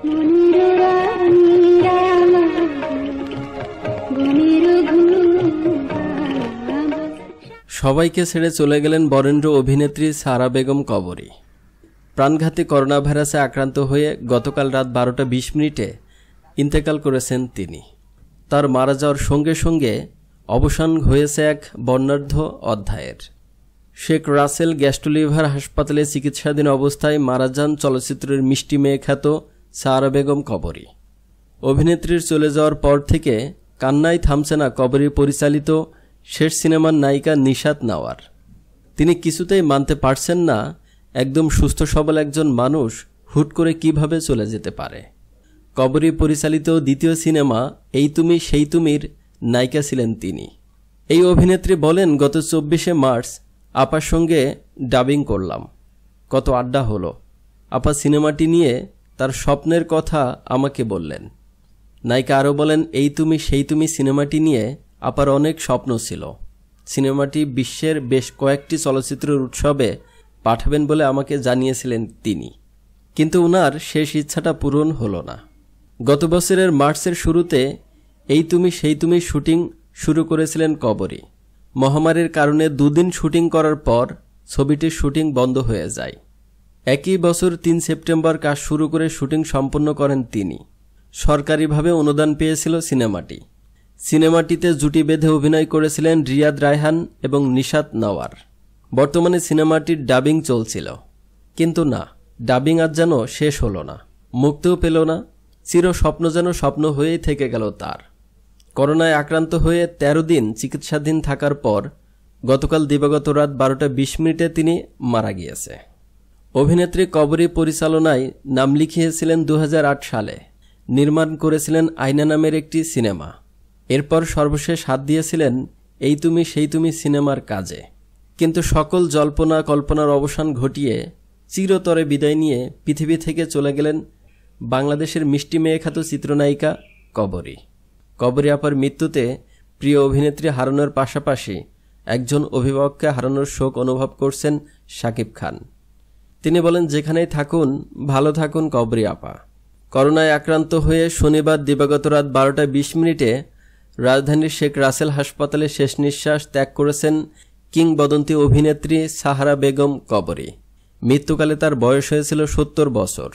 সবাইকে ছেড়ে চলে গেলেন বরেন্দ্র অভিনেত্রী সারা বেগম কবরী প্রাণঘাতী করোনা ভাইরাসে আক্রান্ত হয়ে গতকাল রাত বারোটা বিশ মিনিটে ইন্তেকাল করেছেন তিনি তার মারা যাওয়ার সঙ্গে সঙ্গে অবসান হয়েছে এক বর্ণার্ধ অধ্যায়ের শেখ রাসেল গ্যাস্ট্রোলিভার হাসপাতালে চিকিৎসাধীন অবস্থায় মারা যান চলচ্চিত্রের মিষ্টি মেয়ে খ্যাত সারা বেগম কবরী অভিনেত্রীর চলে যাওয়ার পর থেকে কান্নায় থামছে না কবরীর পরিচালিত শেষ সিনেমার নায়িকা নিশাত নাওয়ার তিনি কিছুতেই মানতে পারছেন না একদম সুস্থ সবল একজন মানুষ হুট করে কিভাবে চলে যেতে পারে কবরী পরিচালিত দ্বিতীয় সিনেমা এই তুমি সেই তুমির নায়িকা ছিলেন তিনি এই অভিনেত্রী বলেন গত চব্বিশে মার্চ আপার সঙ্গে ডাবিং করলাম কত আড্ডা হলো আপা সিনেমাটি নিয়ে তার স্বপ্নের কথা আমাকে বললেন নায়িকা আরও বলেন এই তুমি সেই তুমি সিনেমাটি নিয়ে আপার অনেক স্বপ্ন ছিল সিনেমাটি বিশ্বের বেশ কয়েকটি চলচ্চিত্রের উৎসবে পাঠাবেন বলে আমাকে জানিয়েছিলেন তিনি কিন্তু উনার শেষ ইচ্ছাটা পূরণ হল না গত বছরের মার্চের শুরুতে এই তুমি সেই তুমি শুটিং শুরু করেছিলেন কবরী মহামারীর কারণে দুদিন শুটিং করার পর ছবিটির শুটিং বন্ধ হয়ে যায় একই বছর তিন সেপ্টেম্বর কাজ শুরু করে শুটিং সম্পন্ন করেন তিনি সরকারিভাবে অনুদান পেয়েছিল সিনেমাটি সিনেমাটিতে জুটি বেঁধে অভিনয় করেছিলেন রিয়াদ রায়হান এবং নিশাত নাওয়ার বর্তমানে সিনেমাটির ডাবিং চলছিল কিন্তু না ডাবিং আজ যেন শেষ হল না মুক্তিও পেল না চির স্বপ্ন যেন স্বপ্ন হয়েই থেকে গেল তার করোনায় আক্রান্ত হয়ে ১৩ দিন চিকিৎসাধীন থাকার পর গতকাল দিবাগত রাত বারোটা বিশ মিনিটে তিনি মারা গিয়েছে অভিনেত্রী কবরী পরিচালনায় নাম লিখিয়েছিলেন দু সালে নির্মাণ করেছিলেন আয়না নামের একটি সিনেমা এরপর সর্বশেষ হাত দিয়েছিলেন এই তুমি সেই তুমি সিনেমার কাজে কিন্তু সকল জল্পনা কল্পনার অবসান ঘটিয়ে চিরতরে বিদায় নিয়ে পৃথিবী থেকে চলে গেলেন বাংলাদেশের মিষ্টি মেয়ে চিত্রনায়িকা কবরী কবরী আপার মৃত্যুতে প্রিয় অভিনেত্রী হারানোর পাশাপাশি একজন অভিভাবককে হারানোর শোক অনুভব করছেন শাকিব খান তিনি বলেন যেখানেই থাকুন ভালো থাকুন কবরি আপা করোনায় আক্রান্ত হয়ে শনিবার দিবাগত রাত বারোটা বিশ মিনিটে রাজধানীর শেখ রাসেল হাসপাতালে শেষ নিঃশ্বাস ত্যাগ করেছেন কিংবদন্তি অভিনেত্রী সাহারা বেগম কবরী মৃত্যুকালে তার বয়স হয়েছিল সত্তর বছর